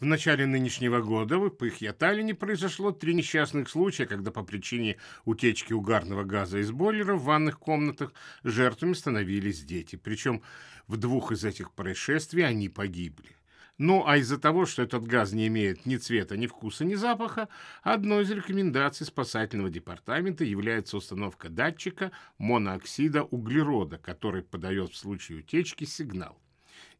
В начале нынешнего года в Пыхьяталине произошло три несчастных случая, когда по причине утечки угарного газа из бойлера в ванных комнатах жертвами становились дети. Причем в двух из этих происшествий они погибли. Ну, а из-за того, что этот газ не имеет ни цвета, ни вкуса, ни запаха, одной из рекомендаций спасательного департамента является установка датчика монооксида углерода, который подает в случае утечки сигнал.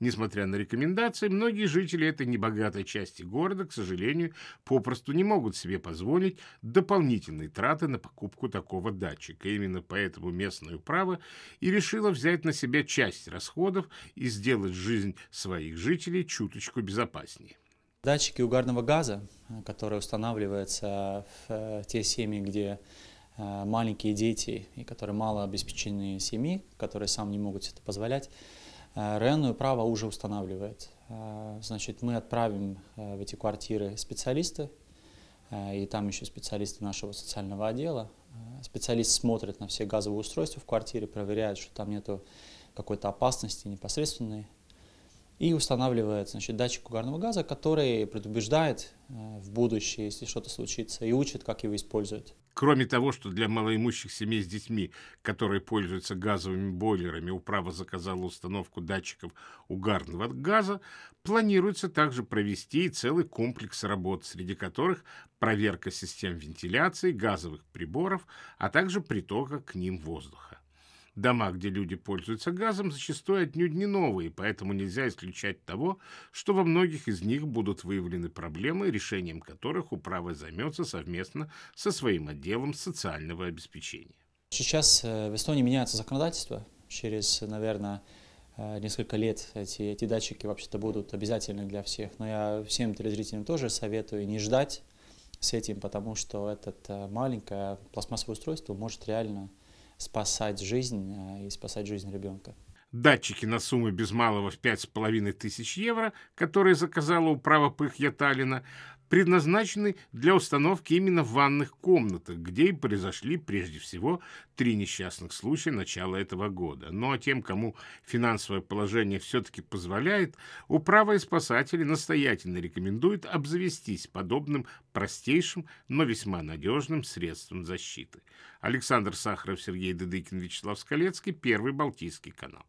Несмотря на рекомендации, многие жители этой небогатой части города, к сожалению, попросту не могут себе позволить дополнительные траты на покупку такого датчика. Именно поэтому местное управо и решило взять на себя часть расходов и сделать жизнь своих жителей чуточку безопаснее. Датчики угарного газа, которые устанавливаются в э, те семьи, где э, маленькие дети и которые мало обеспечены семьи, которые сам не могут это позволять, Э, районное право уже устанавливает. Э, значит, мы отправим э, в эти квартиры специалисты и там еще специалисты нашего социального отдела. Специалист смотрит на все газовые устройства в квартире, проверяет, что там нету какой-то опасности непосредственной, и устанавливает значит, датчик угарного газа, который предубеждает в будущее, если что-то случится, и учит, как его использовать. Кроме того, что для малоимущих семей с детьми, которые пользуются газовыми бойлерами, управа заказала установку датчиков угарного газа, планируется также провести и целый комплекс работ, среди которых проверка систем вентиляции, газовых приборов, а также притока к ним воздуха. Дома, где люди пользуются газом, зачастую отнюдь не новые, поэтому нельзя исключать того, что во многих из них будут выявлены проблемы, решением которых управа займется совместно со своим отделом социального обеспечения. Сейчас э, в Эстонии меняется законодательство. Через, наверное, э, несколько лет эти, эти датчики вообще-то будут обязательны для всех. Но я всем телезрителям тоже советую не ждать с этим, потому что это э, маленькое пластмассовое устройство может реально спасать жизнь а, и спасать жизнь ребенка. Датчики на сумму без малого в 5,5 тысяч евро, которые заказала управа Пыхья Таллина, предназначены для установки именно в ванных комнатах, где и произошли прежде всего три несчастных случая начала этого года. Ну а тем, кому финансовое положение все-таки позволяет, управа и спасатели настоятельно рекомендуют обзавестись подобным простейшим, но весьма надежным средством защиты. Александр Сахаров, Сергей Дедыкин, Вячеслав Скалецкий, Первый Балтийский канал.